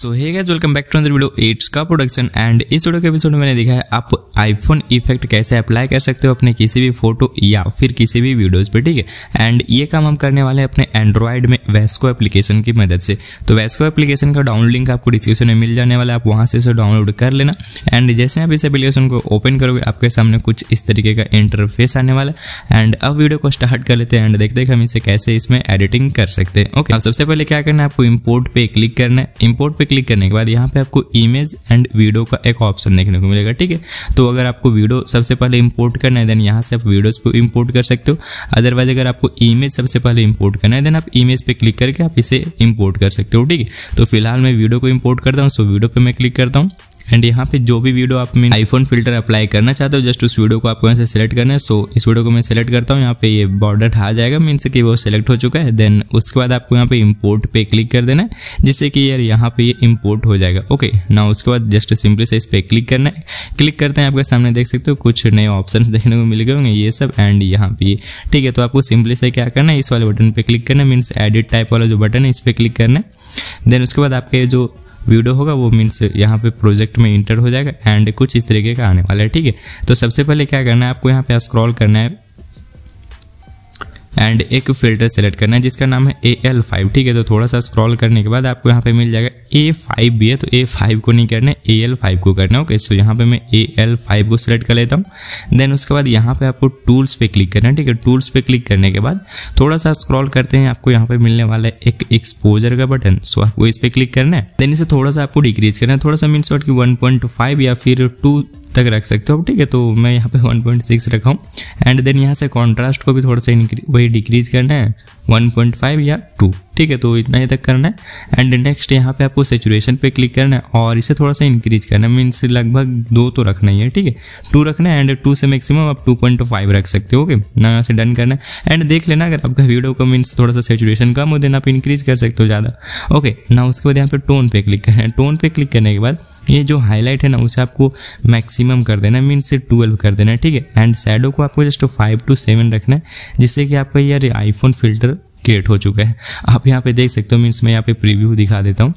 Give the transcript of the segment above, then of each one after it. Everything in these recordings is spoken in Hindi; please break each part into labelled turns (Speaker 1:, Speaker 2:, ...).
Speaker 1: so hey guys welcome back to another video एट्स का प्रोडक्शन एंड इस वीडियो के एपिसोड में मैंने दिखाया आप आईफोन इफेक्ट कैसे अप्लाई कर सकते हो अपने किसी भी फोटो या फिर किसी भी वीडियोस पे ठीक है एंड ये काम हम करने वाले हैं अपने एंड्रॉयड में वेस्को एप्लीकेशन की मदद से तो वेस्को एप्लीकेशन का डाउनलोड लिंक आपको डिस्क्रिप्शन में मिल जाने वाला है आप वहाँ से इसे डाउनलोड कर लेना एंड जैसे आप इस एप्लीकेशन को ओपन करोगे आपके सामने कुछ इस तरीके का इंटरफेस आने वाला है एंड अब वीडियो को स्टार्ट कर लेते हैं एंड देखते हैं हम इसे कैसे इसमें एडिटिंग कर सकते हैं ओके सबसे पहले क्या करना है आपको इम्पोर्ट पे क्लिक करना है इम्पोर्ट पे क्लिक करने के बाद यहाँ पे आपको इमेज एंड वीडियो का एक ऑप्शन देखने को मिलेगा ठीक है तो अगर आपको वीडियो सबसे पहले इंपोर्ट करना है देन यहाँ से आप वीडियोज़ को इंपोर्ट कर सकते हो अदरवाइज अगर आपको इमेज सबसे पहले इंपोर्ट करना है देन आप इमेज पे क्लिक करके आप इसे इंपोर्ट कर सकते हो ठीक है तो फिलहाल मैं वीडियो को इंपोर्ट करता हूँ सो वीडियो पर मैं क्लिक करता हूँ एंड यहाँ पे जो भी वीडियो आप में आईफोन फिल्टर अप्लाई करना चाहते हो जस्ट उस वीडियो को आपको यहाँ से करना है सो इस वीडियो को मैं सिलेक्ट करता हूँ यहाँ पे ये बॉर्डर आ जाएगा मीन्स कि वो सिलेक्ट हो चुका है देन उसके बाद आपको यहाँ पे इम्पोर्ट पे क्लिक कर देना है जिससे कि यार यहाँ पे ये इम्पोर्ट हो जाएगा ओके ना उसके बाद जस्ट सिंपली से इस पर क्लिक करना है क्लिक करते हैं आपके सामने देख सकते हो कुछ नए ऑप्शन देखने को मिल गए होंगे ये सब एंड यहाँ पे ठीक है तो आपको सिंपली से क्या करना है इस वाले बटन पर क्लिक करना है मीन्स एडिट टाइप वाला जो बटन है इस पर क्लिक करना है देन उसके बाद आपके जो वीडियो होगा वो मीन्स यहाँ पे प्रोजेक्ट में इंटर हो जाएगा एंड कुछ इस तरीके का आने वाला है ठीक है तो सबसे पहले क्या करना है आपको यहाँ पे स्क्रॉल करना है एंड एक फिल्टर सेलेक्ट करना है जिसका नाम है ए एल फाइव ठीक है तो थोड़ा सा स्क्रॉल करने के बाद आपको यहाँ पे मिल जाएगा ए फाइव भी है तो ए फाइव को नहीं करना है ए एल फाइव को करना है ओके सो यहाँ पे मैं ए एल फाइव को सिलेक्ट कर लेता हूँ देन उसके बाद यहाँ पे आपको टूल्स पे क्लिक करना है ठीक है टूल्स पे क्लिक करने के बाद थोड़ा सा स्क्रॉल करते हैं आपको यहाँ पे मिलने वाला है एक एक्सपोजर का बटन सो आपको इस पर क्लिक करना है देन इसे थोड़ा सा आपको डिक्रीज करना है थोड़ा सा मीन शॉर्ट की वन पॉइंट फाइव या फिर टू तक रख सकते हो ठीक है तो मैं यहाँ पे 1.6 रखा हूँ एंड देन यहाँ से कॉन्ट्रास्ट को भी थोड़ा सा वही डिक्रीज करना है 1.5 या 2 ठीक है तो इतना ही तक करना है एंड नेक्स्ट यहाँ पे आपको सेचुरेशन पे क्लिक करना है और इसे थोड़ा सा इंक्रीज करना है मीन्स लगभग दो तो रखना ही है ठीक है टू रखना है एंड टू से मैक्सिमम आप टू पॉइंट फाइव रख सकते हो ओके ना से डन करना है एंड देख लेना अगर आपका वीडियो का मीन्स थोड़ा सा सेचुरेशन कम हो देना आप इंक्रीज कर सकते हो ज़्यादा ओके ना उसके बाद यहाँ पे टोन पे क्लिक करना है टोन पे क्लिक करने के बाद ये जो हाईलाइट है ना उसे आपको मैक्सिमम कर देना मीन से ट्वेल्व कर देना ठीक है एंड सैडो को आपको जस्ट फाइव टू सेवन रखना है जिससे कि आपका यार आईफोन फिल्टर क्रिएट हो चुका है आप यहाँ पे देख सकते हो मीन्स मैं यहाँ पे प्रीव्यू दिखा देता हूँ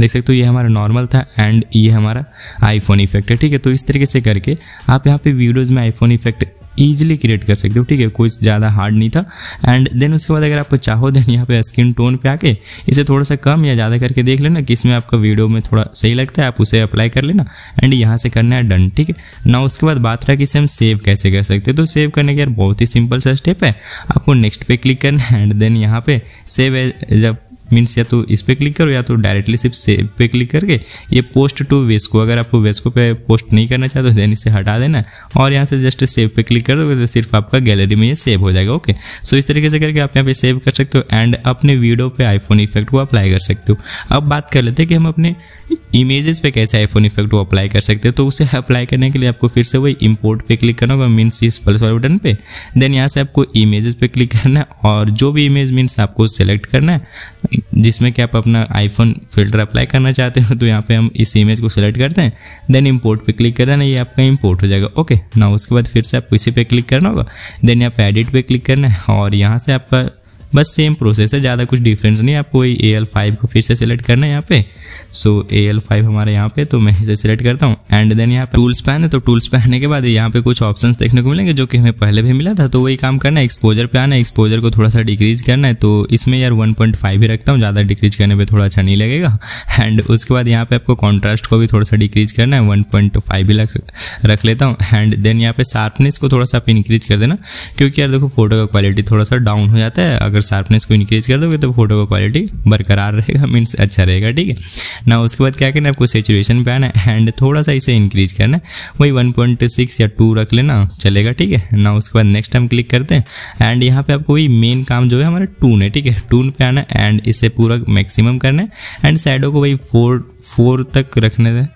Speaker 1: देख सकते हो ये हमारा नॉर्मल था एंड ये हमारा आईफोन इफेक्ट है ठीक है तो इस तरीके से करके आप यहाँ पे वीडियोज़ में आईफोन इफेक्ट ईजिली क्रिएट कर सकते हो ठीक है कोई ज़्यादा हार्ड नहीं था एंड देन उसके बाद अगर आप चाहो देन यहाँ पे स्किन टोन पे आके इसे थोड़ा सा कम या ज़्यादा करके देख लेना कि इसमें आपका वीडियो में थोड़ा सही लगता है आप उसे अप्लाई कर लेना एंड यहाँ से करना है डन ठीक है ना उसके बाद बात रहा कि इसे हम सेव कैसे कर सकते हैं तो सेव करने के यार बहुत ही सिंपल सा स्टेप है आपको नेक्स्ट पे क्लिक करना है एंड देन यहाँ पे सेव जब मीन्स या तो इस पर क्लिक करो या तो डायरेक्टली सिर्फ सेव पे क्लिक करके ये पोस्ट टू वेस्को अगर आपको वेस्को पे पोस्ट नहीं करना चाहते तो देन इसे हटा देना और यहाँ से जस्ट सेव पे क्लिक कर दोगे तो सिर्फ आपका गैलरी में ये सेव हो जाएगा ओके सो इस तरीके से करके आप यहाँ पे सेव कर सकते हो एंड अपने वीडियो पे आईफोन इफेक्ट को अप्लाई कर सकते हो अब बात कर लेते हैं कि हम अपने इमेजेस पे कैसे आईफोन इफेक्ट को अप्लाई कर सकते हैं तो उसे अप्लाई करने के लिए आपको फिर से वही इंपोर्ट पे क्लिक करना होगा मीन्स इस प्लस वाले बटन पे देन यहाँ से आपको इमेजेस पे क्लिक करना है और जो भी इमेज मीन्स आपको सेलेक्ट करना है जिसमें कि आप अपना आईफोन फिल्टर अप्लाई करना चाहते हो तो यहाँ पे हम इस इमेज को सिलेक्ट करते हैं देन इम्पोर्ट पे क्लिक कर देना ये आपका इम्पोर्ट हो जाएगा ओके ना उसके बाद फिर से आपको इसी पे क्लिक करना होगा देन यहाँ पे एडिट पे क्लिक करना है और यहाँ से आपका बस सेम प्रोसेस है ज़्यादा कुछ डिफरेंस नहीं है आपको ए एल फाइव को फिर से सिलेक्ट करना है यहाँ पे सो ए एल फाइव हमारे यहाँ पे तो मैं इसे सिलेक्ट करता हूँ एंड देन यहाँ पे टूल्स पहने है तो टूल्स पहनने के बाद यहाँ पे कुछ ऑप्शन देखने को मिलेंगे जो कि हमें पहले भी मिला था तो वही काम करना है एक्सपोजर पे आना है एक्सपोजर को थोड़ा सा डिक्रीज करना है तो इसमें यार वन पॉइंट फाइव ही रखता हूँ ज़्यादा डिक्रीज करने पर थोड़ा अच्छा नहीं लगेगा एंड उसके बाद यहाँ पे आपको कॉन्ट्रास्ट को भी थोड़ा सा डिक्रीज करना है वन पॉइंट फाइव भी रख लेता हूँ एंड देन यहाँ पे शार्पनेस को थोड़ा सा आप इंक्रीज कर देना क्योंकि यार देखो फोटो का क्वालिटी थोड़ा सा डाउन हो जाता है अगर शार्पनेस को इंक्रीज कर दोगे तो फोटो का क्वालिटी बरकरार रहेगा मीन्स अच्छा रहेगा ठीक है ना उसके बाद क्या करना है आपको सेचुरेशन पे आना है एंड थोड़ा सा इसे इंक्रीज करना है वही वन पॉइंट सिक्स या टू रख लेना चलेगा ठीक है ना उसके बाद नेक्स्ट हम क्लिक करते हैं एंड यहाँ पे आपको वही मेन काम जो है हमारा टून है ठीक है टून पे आना एंड इसे पूरा मैक्सिमम करना है एंड साइडों को वही फोर फोर तक रखने दें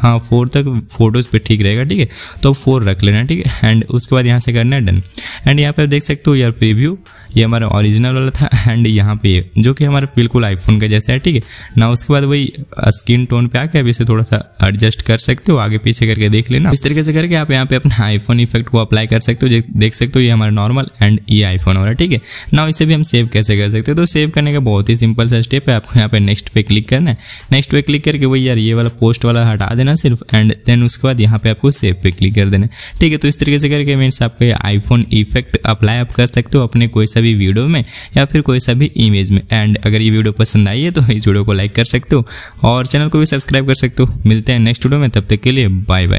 Speaker 1: हाँ फोर तक फोटोज़ पे ठीक रहेगा ठीक है तो फोर रख लेना ठीक है एंड उसके बाद यहाँ से करना है डन एंड यहाँ पर देख सकते हो यार प्रीव्यू ये हमारा ओरिजिनल वाला था एंड यहाँ पे जो कि हमारा बिल्कुल आईफोन का जैसा है ठीक है ना उसके बाद वही स्किन टोन पे आके अब इसे थोड़ा सा एडजस्ट कर सकते हो आगे पीछे करके देख लेना इस तरीके से करके आप यहाँ पे अपने आईफोन इफेक्ट को अप्लाई कर सकते हो देख सकते हो ये हमारा नॉर्मल एंड ये आईफोन वाला ठीक है ना इसे भी हम सेव कैसे कर सकते हैं तो सेव करने का बहुत ही सिंपल सा स्टेप है आपको यहाँ पे नेक्स्ट पे क्लिक करना है नेक्स्ट पे क्लिक करके वही यार ये वाला पोस्ट वाला हटा देना देना सिर्फ एंड देन उसके बाद यहाँ पे आपको सेव पे क्लिक कर देना ठीक है तो इस तरीके से करके मीन्स आपके आईफोन इफेक्ट अप्लाई आप कर सकते हो अपने कोई सा भी वीडियो में या फिर कोई सा भी इमेज में एंड अगर ये वीडियो पसंद आई है तो इस वीडियो को लाइक कर सकते हो और चैनल को भी सब्सक्राइब कर सकते हो मिलते हैं नेक्स्ट वीडियो में तब तक के लिए बाय बाय